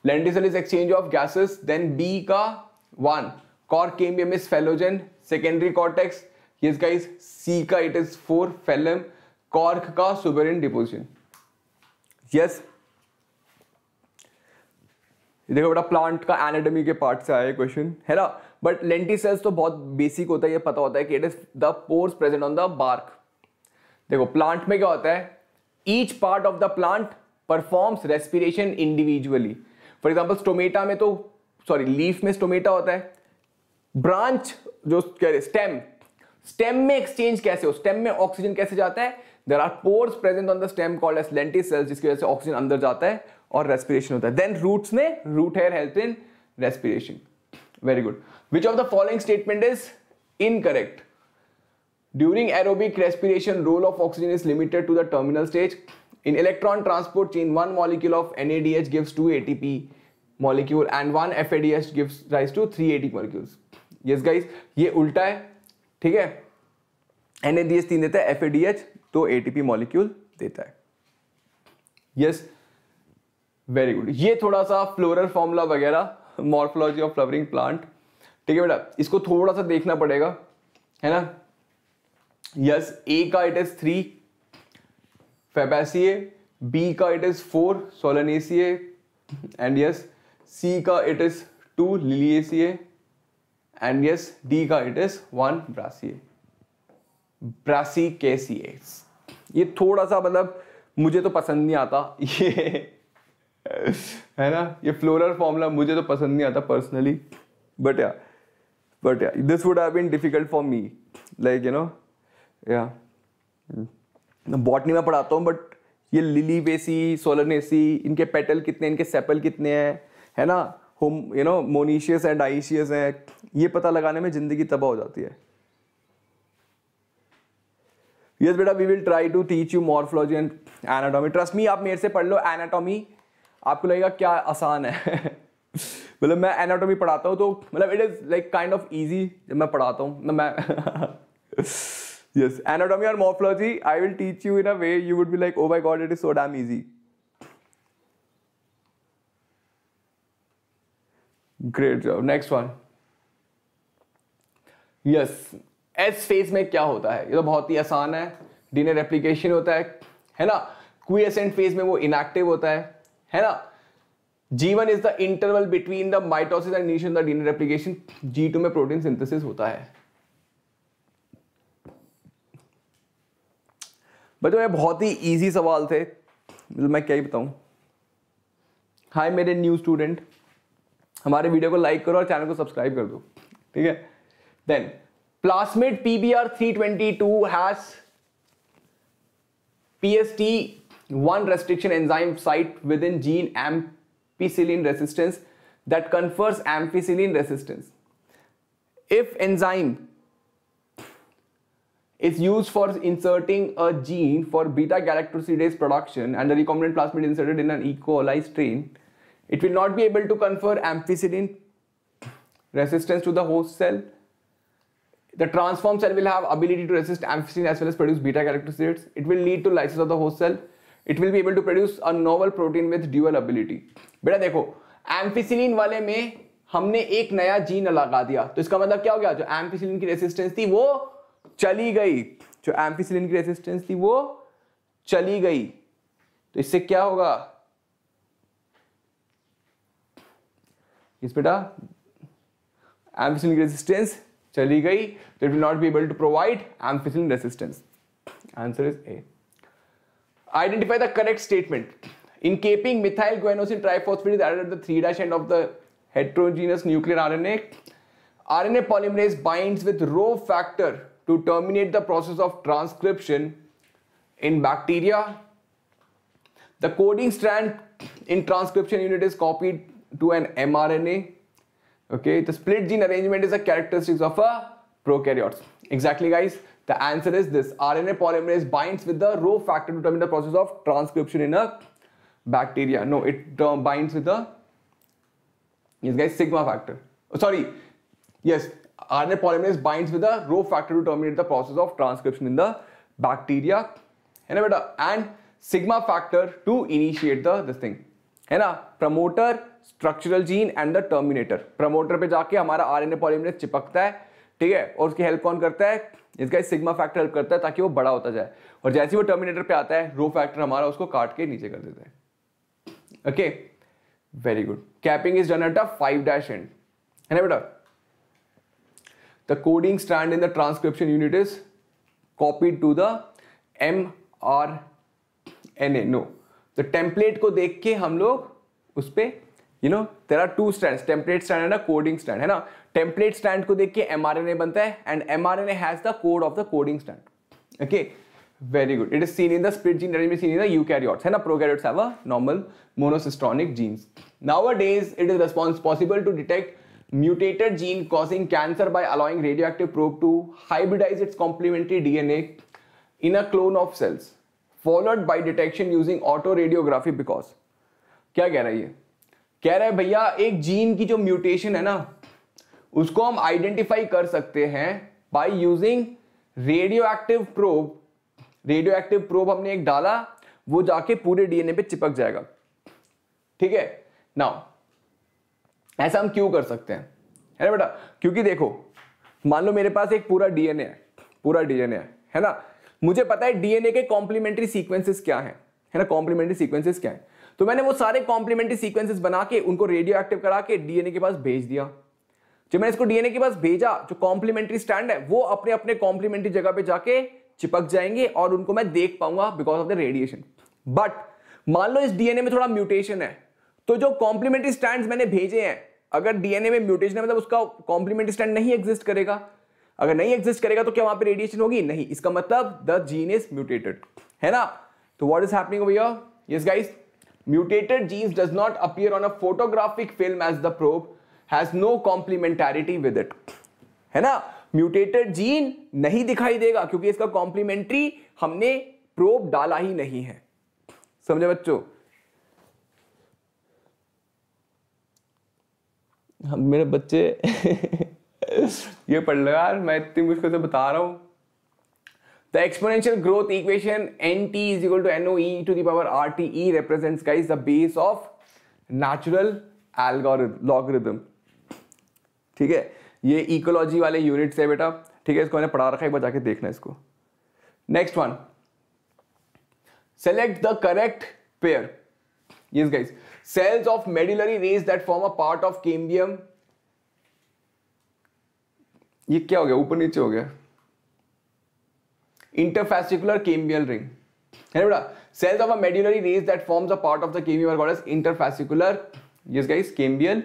A: lenticel is exchange of gases then B का one cork cork cambium is phellogen secondary cortex yes guys C का it is four phellem cork का suberin deposition yes देखो बेटा प्लांट का एनाटॉमी के पार्ट से आया क्वेश्चन है ना बट लेंटी सेल्स तो बहुत बेसिक होता है ये पता होता है कि it is the pores present on the bark देखो प्लांट में क्या होता है each part of the plant performs respiration individually for example stomata में तो सॉरी लीफ में स्टोमेटा होता है ब्रांच जो कह रहे स्टेम स्टेम में एक्सचेंज कैसे हो स्टेम में ऑक्सीजन कैसे जाता है there are pores present on the stem called as lenticels जिसकी वजह से ऑक्सीजन अंदर जाता है और रेस्पिरेशन होता है देन रूट्स में root hair help in respiration very good which of the following statement is incorrect during aerobic respiration role of oxygen is limited to the terminal stage in electron transport chain one molecule of N A D H transport to A T P molecule and one F A D H FADH rise to three A T molecules yes guys ये उल्टा है ठीक है N A D H तीन देता है F A D H तो ए T P molecule देता है यस yes, वेरी गुड ये थोड़ा सा फ्लोरल फॉर्मूला वगैरह मॉर्फोलॉजी ऑफ फ्लवरिंग प्लांट ठीक है बेटा इसको थोड़ा सा देखना पड़ेगा है ना यस ए का it is three Fabaceae B का it is four Solanaceae and yes C का it is two Liliaceae and yes D का it is one Brassicaceae Brassicaceae ये थोड़ा सा मतलब मुझे तो पसंद नहीं आता ये है ना ये फ्लोरल फॉर्मूला मुझे तो पसंद नहीं आता personally but yeah but yeah this would have been difficult for me like you know yeah botany में पढ़ाता हूँ बट ये लिली वेसी सोलनेसी इनके पेटल कितने इनके सेपल कितने हैं है ना होम यू नो मोनीशियस हैं डाइशियस हैं ये पता लगाने में ज़िंदगी तबाह हो जाती है यस बेटा we will try to teach you morphology and anatomy trust me आप मेरे से पढ़ लो एनाटॉमी आपको लगेगा क्या आसान है मतलब मैं एनाटॉमी पढ़ाता हूँ तो मतलब it is like kind of easy जब मैं पढ़ाता हूँ मतलब मैं यस एनाटॉमी और morphology I will teach you in a way you would be like oh my god it is so damn easy great job next one yes S phase में क्या होता है ये तो बहुत ही आसान है डीएनए रेप्लिकेशन होता है है ना क्वीसेंट फेज में वो इनएक्टिव होता है है ना G one is the interval between the mitosis and initial the DNA replication G two में प्रोटीन सिंथेसिस होता है बच्चों ये बहुत ही इजी सवाल थे मतलब मैं क्या ही बताऊं हाय मेरे न्यू स्टूडेंट हमारे वीडियो को लाइक करो और चैनल को सब्सक्राइब कर दो ठीक है then plasmid PBR 322 has PST one restriction enzyme site within gene ampicillin resistance that confers ampicillin resistance. If enzyme is used for inserting a gene for beta galactosidase production and the recombinant plasmid inserted in an E. coli strain, it will not be able to confer ampicillin resistance to the host cell. The transform cell will have ability to resist ampicillin as well as produce beta galactosidase. It will lead to lysis of the host cell it will be able to produce a novel protein with dual ability बेटा देखो ampicillin वाले में हमने एक नया gene लगा दिया तो इसका मतलब क्या हो गया जो एम्फिसिलिन की रेसिस्टेंस थी वो चली गई जो एम्फिसिलिन की रेसिस्टेंस थी वो चली गई तो इससे क्या होगा इस बेटा एम्फिसिलिन की रेसिस्टेंस चली गई तो it will not be able to provide ampicillin resistance answer is A Identify the correct statement. In caping, methyl guanosine triphosphate is added at the 3' end of the heterogeneous nuclear RNA. RNA polymerase binds with Rho factor to terminate the process of transcription in bacteria. The coding strand in transcription unit is copied to an mRNA. Okay, the split gene arrangement is a characteristic of a prokaryotes. Exactly guys, The answer is this. RNA polymerase binds with the rho factor to determine the process of transcription in a bacteria. No, it uh, binds with the, yes guys, sigma factor. Oh, sorry, yes, RNA polymerase binds with the rho factor to terminate the process of transcription in the bacteria. And sigma factor to initiate the this thing. है ना promoter structural gene and the terminator promoter पे जाके हमारा RNA polymerase चिपकता है ठीक है और उसकी हेल्प कौन करता है इसका इस सिग्मा फैक्टर हेल्प करता है ताकि वो बड़ा होता जाए और जैसे ही वो टर्मिनेटर पे आता है रो फैक्टर हमारा उसको काट के नीचे कर देता है okay very good capping is done at a five dash end है ना बेटा the coding strand in the transcription unit is copied to the M R N A no the template को देख के हम लोग उस पर you know there are two strand template strand and a coding strand है ना टेम्पलेट स्टैंड को देख के एम आर एन ए बनता है and M R N as the code of the coding strand okay very good it is seen in the split gene arrangement seen in the eukaryotes है ना prokaryotes have a normal monocistronic genes nowadays it is response possible to detect mutated gene causing cancer by radioactive probe to hybridize its complementary A in a clone of cells followed by detection using autoradiography because क्या कह रहा है ये कह रहा है भैया एक जीन की जो म्यूटेशन है ना उसको हम आइडेंटिफाई कर सकते हैं by using radioactive probe radioactive probe हमने एक डाला वो जाके पूरे डीएनए पे चिपक जाएगा ठीक है नाउ ऐसा हम क्यों कर सकते हैं है ना बेटा क्योंकि देखो मान लो मेरे पास एक पूरा डीएनए है पूरा डीएनए है है ना मुझे पता है डीएनए के कॉम्प्लीमेंट्री सीक्वेंसेस क्या हैं है ना कॉम्प्लीमेंट्री सीक्वेंसेस क्या हैं तो मैंने वो सारे कॉम्प्लीमेंट्री सीक्वेंसेस बना के उनको रेडियो एक्टिव करा के डीएनए के पास भेज दिया जब मैंने इसको डीएनए के पास भेजा जो कॉम्प्लीमेंट्री स्टैंड है वो अपने अपने कॉम्प्लीमेंट्री जगह पे जाके चिपक जाएंगे और उनको मैं देख पाऊंगा because of the radiation but मान लो इस डीएनए में थोड़ा म्यूटेशन है तो जो कॉम्प्लीमेंट्री स्टैंड मैंने भेजे हैं अगर डीएनए में म्यूटेशन है मतलब उसका कॉम्प्लीमेंट्री स्टैंड नहीं एग्जिस्ट करेगा अगर नहीं एग्जिस्ट करेगा तो क्या वहां पे रेडिएशन होगी नहीं इसका मतलब द जीन इज म्यूटेटेड है ना तो what is happening over here yes guys mutated genes does not appear on a photographic film as the probe has no complementarity with it है ना म्यूटेटेड जीन नहीं दिखाई देगा क्योंकि इसका कॉम्प्लीमेंट्री हमने प्रोब डाला ही नहीं है समझे बच्चों हम मेरे बच्चे ये पढ़ लगा मैं इतनी मुश्किल से बता रहा हूँ The exponential growth equation nt is equal to noe to the power rte represents guys the base of natural algorithm logarithm ठीक है ये इकोलॉजी वाले यूनिट है बेटा ठीक है इसको मैंने पढ़ा रखा है एक बार जाके देखना इसको next one select the correct pair yes guys cells of medullary rays that form a part of cambium ये क्या हो गया ऊपर नीचे हो गया इंटरफेसिकुलर केमियल रिंग है ना बेटा cells of a medullary rays that forms a part of the cambial god as interfascicular yes guys cambial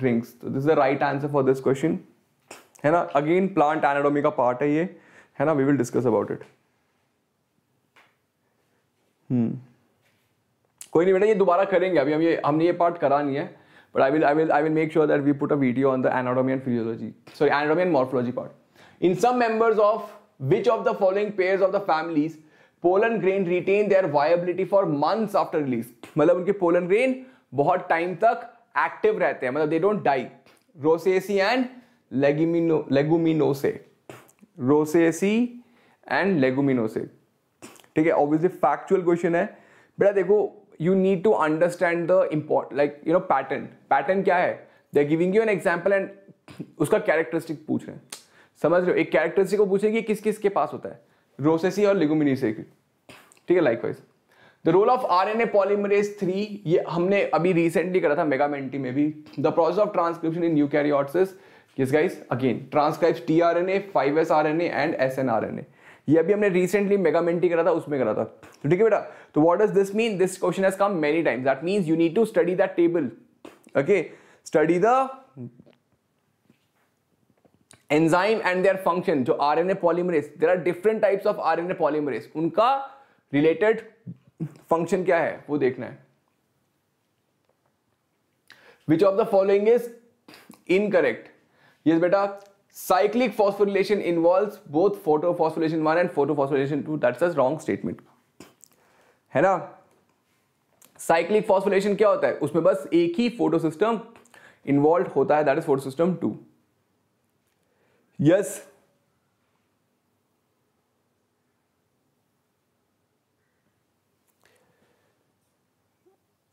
A: rings तो this is the right answer for this question है ना अगेन प्लांट एनाडोमी का part है ये है ना we will discuss about it कोई नहीं बेटा ये दोबारा करेंगे अभी हम ये हमने ये पार्ट करा नहीं है but I will I will I will make sure that we put a video on the anatomy and physiology sorry anatomy and morphology part in some members of which of the following pairs of the families pollen grain retain their viability for months after release मतलब उनके pollen grain बहुत time तक active रहते हैं मतलब they don't die Rosaceae and Leguminosae Leguminosae Rosaceae and लेगुमिनोसे ठीक है obviously factual question है बेटा देखो you need to understand the import like you know pattern pattern क्या है they giving you an example and उसका कैरेक्टरिस्टिक पूछ रहे हैं समझ रहे हो एक कैरेक्टरिस्टिक को पूछेंगे किस किस के पास होता है रोसेसी और लेगुमिनोसे ठीक है likewise the role of R N A polymerase three ये हमने अभी रिसेंटली करा था मेगामेंटी में भी the process of transcription in eukaryotes किस guys again transcribe T R N A five S R N A and S N R N A ये अभी हमने रिसेंटली मेगामेंटी करा था उसमें करा था तो ठीक है बेटा तो what does this mean this question has come many times that means you need to study that table okay study the enzyme and their function जो R N A polymerase there are different types of R N A polymerase उनका related function क्या है वो देखना है which of the following is incorrect ये बेटा cyclic phosphorylation involve both photo phosphorylation one and photo phosphorylation to that's a wrong statement है ना साइक्लिक फॉस्फोरेशन क्या होता है उसमें बस एक ही फोटो सिस्टम इन्वॉल्व होता है that is photo system two yes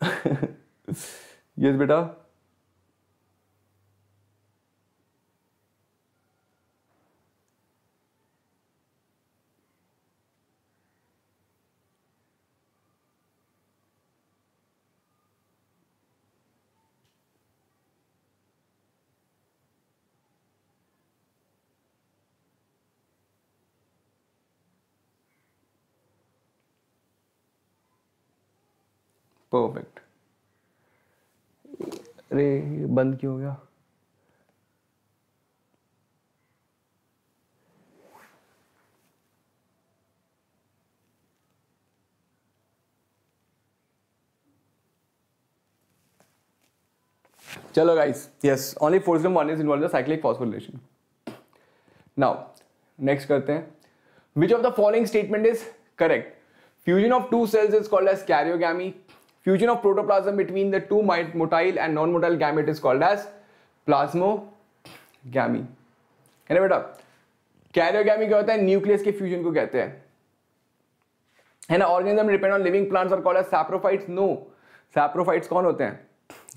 A: yes बेटा परफेक्ट अरे बंद क्यों हो गया चलो guys yes only force one is involve the cyclic phosphorylation now next करते हैं which of the following statement is correct fusion of two cells is called as karyogamy Fusion of protoplasm between the two motile and non-motile gamete is called as plasmogamy है ना बेटा karyogamy क्या होता है nucleus के fusion को कहते हैं है ना organism depend on living plants और called as saprophytes no saprophytes कौन होते हैं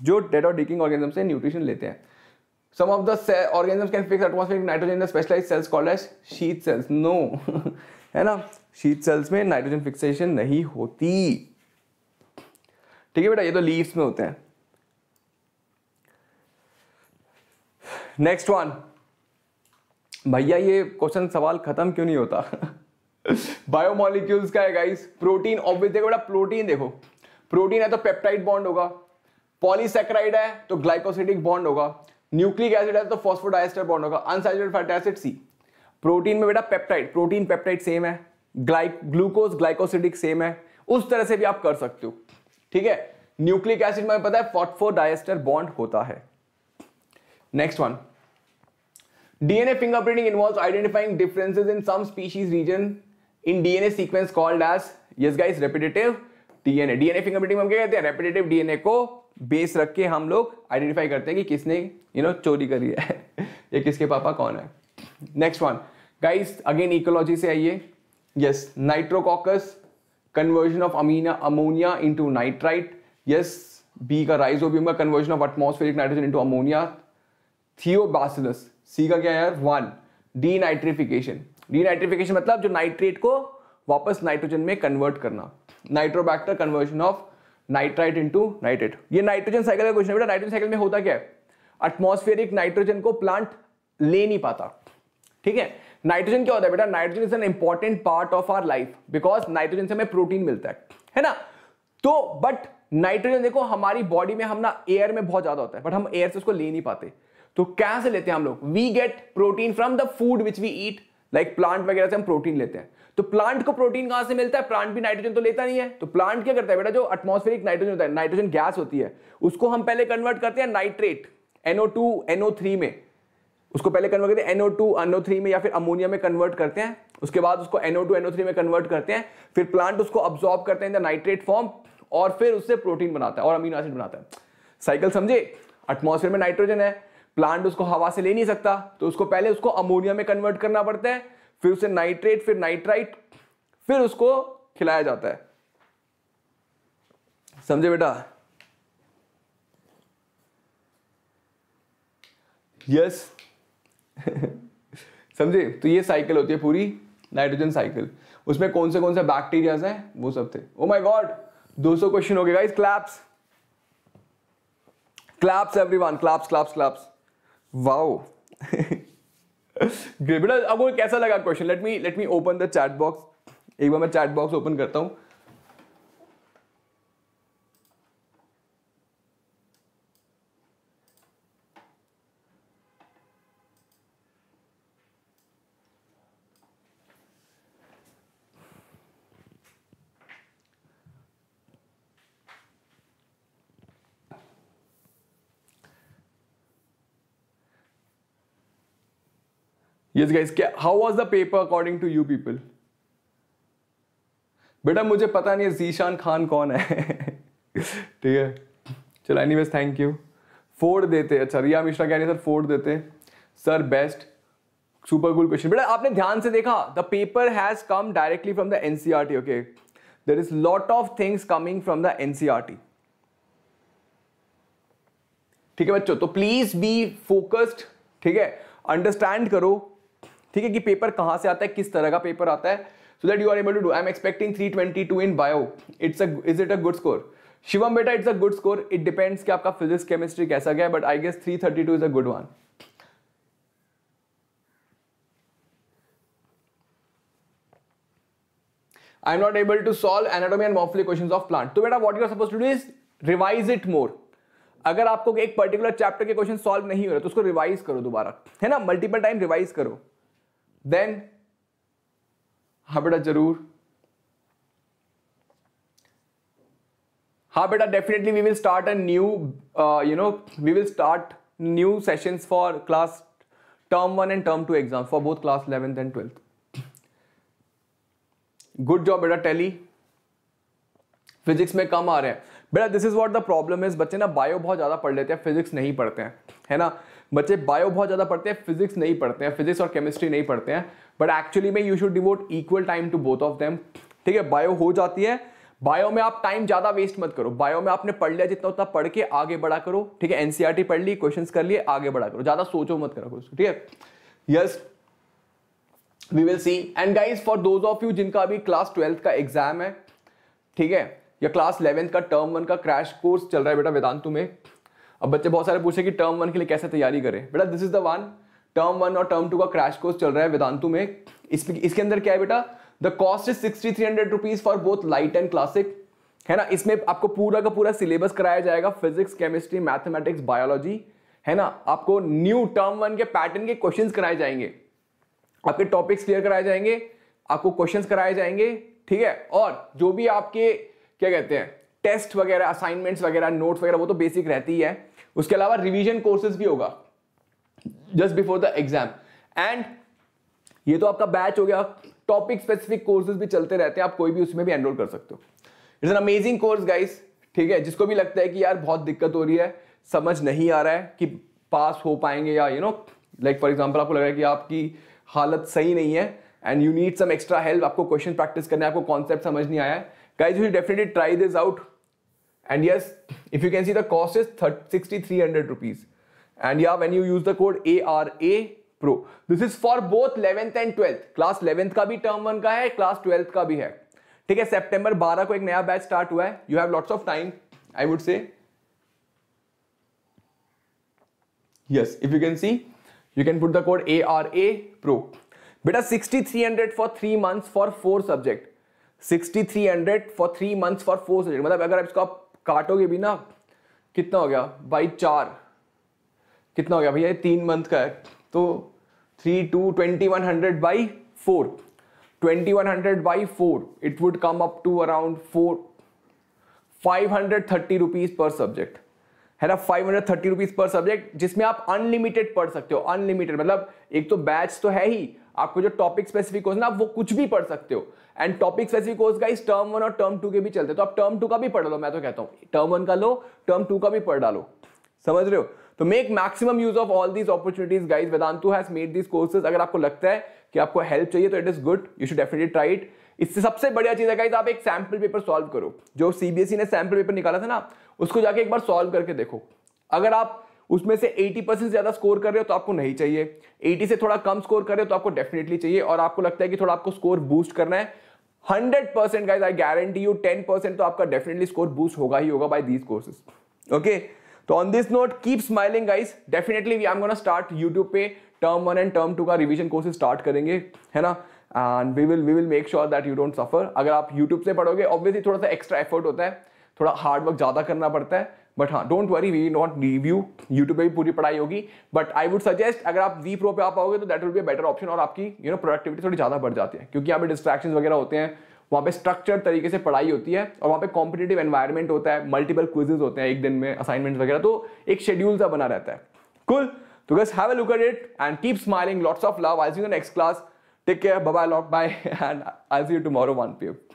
A: जो डेड और डिकिंग ऑर्गेनिज्म से न्यूट्रिशन लेते हैं some of the organism can fix atmospheric nitrogen in the specialize cells called as sheet cells no है ना शीट सेल्स में नाइट्रोजन फिक्सेशन नहीं होती ठीक है बेटा ये तो लीव्स में होते हैं नेक्स्ट वन भैया ये क्वेश्चन सवाल खत्म क्यों नहीं होता बायोमोलिक्यूल्स का है गाइस प्रोटीन ऑब्वियस देखो बेटा प्रोटीन देखो प्रोटीन है तो पेप्टाइड बॉन्ड होगा पॉलीसेक्राइड है तो ग्लाइकोसिडिक बॉन्ड होगा न्यूक्लिक एसिड है तो फॉस्फोडाइस्टर बॉन्ड होगा अनसाइडेड फैटी एसिड सी प्रोटीन में बेटा पेप्टाइड प्रोटीन पेप्टाइड सेम है ग्लाइक ग्लूकोज ग्लाइकोसिडिक सेम है उस तरह से भी आप कर सकते हो ठीक है न्यूक्लिक एसिड में पता है फॉटफोर डायस्टर बॉन्ड होता है next one DNA fingerprinting involve identifying differences in some species region in DNA sequence called as yes guys repetitive DNA DNA fingerprinting हम क्या कहते हैं रेपिटेटिव डीएनए को बेस रख के हम लोग आइडेंटिफाई करते हैं कि किसने यू नो चोरी करी है ये किसके पापा कौन है next one guys again ecology से आइए यस नाइट्रोकॉकस कन्वर्जन ऑफ अमीना ammonia into nitrite yes B का राइजोबियम का conversion of atmospheric nitrogen into ammonia Thiobacillus C का क्या यार one denitrification denitrification मतलब जो नाइट्रेट को वापस नाइट्रोजन में कन्वर्ट करना Nitrobacter conversion of nitrite into nitrate ये नाइट्रोजन साइकिल का क्वेश्चन बेटा नाइट्रोजन साइकिल में होता क्या है एटमोस्फेरिक नाइट्रोजन को प्लांट ले नहीं पाता ठीक है नाइट्रोजन क्या होता है बेटा nitrogen is an important part of our life because nitrogen से हमें प्रोटीन मिलता है है ना तो बट नाइट्रोजन देखो हमारी बॉडी में हम ना एयर में बहुत ज्यादा होता है बट हम एयर से उसको ले नहीं पाते तो कहां से लेते हैं हम लोग we get protein from the food which we eat like plant वगैरह से हम प्रोटीन लेते हैं तो प्लांट को प्रोटीन कहां से मिलता है प्लांट भी नाइट्रोजन तो लेता नहीं है तो प्लांट क्या करता है बेटा जो एटमॉस्फेरिक नाइट्रोजन होता है नाइट्रोजन गैस होती है उसको हम पहले कन्वर्ट करते हैं nitrate NO two NO three में उसको पहले कन्वर्ट करते हैं एनओ टू एनओ थ्री में या फिर अमोनिया में कन्वर्ट करते हैं उसके बाद उसको NO2 टू थ्री में कन्वर्ट करते हैं फिर प्लांट उसको अब्जॉर्ब करते हैं नाइट्रेट फॉर्म और फिर उससे प्रोटीन बनाता है और अमीनो एसिड बनाता है साइकिल समझे एटमोसफेयर में नाइट्रोजन है प्लांट उसको हवा से ले नहीं सकता तो उसको पहले उसको अमोनिया में कन्वर्ट करना पड़ता है फिर उसे नाइट्रेट फिर नाइट्राइट फिर उसको खिलाया जाता है समझे बेटा यस समझे तो ये साइकिल होती है पूरी नाइट्रोजन साइकिल उसमें कौन से कौन से बैक्टीरियाज हैं वो सब थे ओ माय गॉड 200 क्वेश्चन हो गए guys claps claps everyone claps claps claps wow बेटा अब वो कैसा लगा question let me let me open the chat box एक बार मैं चैट बॉक्स ओपन करता हूँ यस गाइस क्या how was the paper according to you people बेटा मुझे पता नहीं है जीशान खान कौन है ठीक है चलो एनीवेज थैंक यू फोर्ड देते अच्छा रिया मिश्रा कह रही है सर फोर्ड देते sir best super good question बेटा आपने ध्यान से देखा the paper has come directly from the NCR okay there is lot of things coming from the NCERT ठीक है बच्चों तो प्लीज बी फोकस्ड ठीक है अंडरस्टैंड करो ठीक है कि पेपर कहां से आता है किस तरह का पेपर आता है so that you are able to do I am expecting 322 in bio it's a is it a good score Shivam बेटा it's a good score it depends कि आपका फिजिक्स केमिस्ट्री कैसा गया but I guess 332 is a good one I am not able to solve anatomy and morphology question of plant तो बेटा what you are suppose to do is revise it मोर अगर आपको एक particular chapter के question solve नहीं हो रहे तो उसको रिवाइज करो दोबारा है ना मल्टीपल टाइम रिवाइज करो देन हा बेटा जरूर हा बेटा definitely we will start a new you know we will start new sessions for class term one and term two exam for both class eleventh and twelfth good job बेटा टेली physics में कम आ रहे हैं बेटा this is what the problem is बच्चे ना बायो बहुत ज़्यादा पढ़ लेते हैं फिजिक्स नहीं पढ़ते हैं है ना बच्चे बायो बहुत ज़्यादा पढ़ते हैं फिजिक्स नहीं पढ़ते हैं फिजिक्स और केमिस्ट्री नहीं पढ़ते हैं बट एक्चुअली में you should devote equal time to both of them ठीक है बायो हो जाती है बायो में आप टाइम ज़्यादा वेस्ट मत करो बायो में आपने पढ़ लिया जितना उतना पढ़ के आगे बढ़ा करो ठीक है एनसीआरटी e पढ़ ली क्वेश्चंस कर लिए आगे बढ़ा करो ज़्यादा सोचो मत करो कुछ ठीक है yes we will see and guys for those of you जिनका अभी क्लास ट्वेल्थ का एग्जाम है ठीक है या क्लास इलेवेंथ का टर्म वन का क्रैश कोर्स चल रहा है बेटा वेदांतु में अब बच्चे बहुत सारे पूछे कि टर्म वन के लिए कैसे तैयारी करें बेटा this is the one term one और टर्म टू का क्रैश कोर्स चल रहा है वेदांतु में इस इसके अंदर क्या है बेटा the cost is sixty three hundred rupees for both light and classic है ना इसमें आपको पूरा का पूरा सिलेबस कराया जाएगा फिजिक्स केमिस्ट्री मैथमेटिक्स बायोलॉजी है ना आपको न्यू टर्म वन के पैटर्न के क्वेश्चंस कराए जाएंगे आपके टॉपिक्स क्लियर कराए जाएंगे आपको क्वेश्चंस कराए जाएंगे ठीक है और जो भी आपके क्या कहते हैं टेस्ट वगैरह असाइनमेंट्स वगैरह नोट्स वगैरह वो तो बेसिक रहती है उसके अलावा रिवीजन कोर्सेज भी होगा just before the exam and ये तो आपका बैच हो गया टॉपिक स्पेसिफिक कोर्सेज भी चलते रहते हैं आप कोई भी उसमें भी एनरोल कर सकते हो it's an amazing course guys ठीक है जिसको भी लगता है कि यार बहुत दिक्कत हो रही है समझ नहीं आ रहा है कि पास हो पाएंगे या you know like for example आपको लग रहा है कि आपकी हालत सही नहीं है and you need some extra help आपको क्वेश्चन प्रैक्टिस करना है आपको कॉन्सेप्ट समझ नहीं आया है guys you definitely try this out and yes if you can see the cost is 6300 rupees and yeah when you use the code ARA Pro this is for both 11th and 12th class 11th का भी term 1 का है class 12th का भी है ठीक है सितंबर 12 को एक नया बैच स्टार्ट हुआ है you have lots of time I would say yes if you can see you can put the code A R A pro बेटा 6300 for three month for four subject 6300 for three month for four subject मतलब अगर इसको आप काटोगे भी ना कितना हो गया बाई चार कितना हो गया भैया तीन मंथ का है तो three to twenty one hundred by four twenty one hundred by four it would come up to around four five hundred thirty rupees per subject है ना five hundred thirty rupees per subject जिसमें आप unlimited पढ़ सकते हो unlimited मतलब एक तो बैच तो है ही आपको जो टॉपिक स्पेसिफिक कोर्स ना आप वो कुछ भी पढ़ सकते हो एंड टॉपिक स्पेसिफिक कोर्स का इस टर्म वन और टर्म टू के भी चलते तो आप टर्म टू का भी पढ़ लो मैं तो कहता हूँ टर्म वन का लो टर्म टू का भी पढ़ डालो समझ रहे हो तो make maximum use of all these opportunities guys Vedantu has made these courses अगर आपको लगता है कि आपको हेल्प चाहिए तो it is good you should definitely try it इससे सबसे बढ़िया चीज है गाइज आप एक सैम्पल पेपर सॉल्व करो जो सीबीएसई e ने सैम्पल पेपर निकाला था ना उसको जाके एक बार सॉल्व करके देखो अगर आप उसमें से 80 परसेंट ज़्यादा स्कोर कर रहे हो तो आपको नहीं चाहिए 80 से थोड़ा कम स्कोर कर रहे हो तो आपको डेफिनेटली चाहिए और आपको लगता है कि थोड़ा आपको स्कोर बूस्ट करना है hundred percent guys I guarantee you ten percent तो आपका डेफिनेटली स्कोर बूस्ट होगा ही होगा बाई दीज कोर्सेज ओके तो on this note keep smiling guys definitely we am gonna start YouTube पे term one and term two का revision courses start करेंगे है ना and we will we will make sure that you don't suffer अगर आप YouTube से पढ़ोगे obviously थोड़ा सा एक्स्ट्रा एफर्ट होता है थोड़ा हार्डवर्क ज़्यादा करना पड़ता है बट हाँ don't worry we not you YouTube पर भी पूरी पढ़ाई होगी बट आई वुड सजेस्ट अगर आप जी प्रो पे आ पाओगे तो that will be better option और आपकी यू नो प्रोडक्टिविटी थोड़ी ज़्यादा बढ़ जाती है क्योंकि यहाँ पे डिस्ट्रैक्शन वगैरह होते हैं वहाँ पे स्ट्रक्चर तरीके से पढ़ाई होती है और वहाँ पे कॉम्पिटेटिव एनवायरनमेंट होता है मल्टीपल क्विजेज होते हैं एक दिन में असाइनमेंट्स वगैरह तो एक शेड्यूल सा बना रहता है कुल तो guys have a look at it and keep smiling lots of love I see you next class take care bye lot bye and I see you tomorrow one P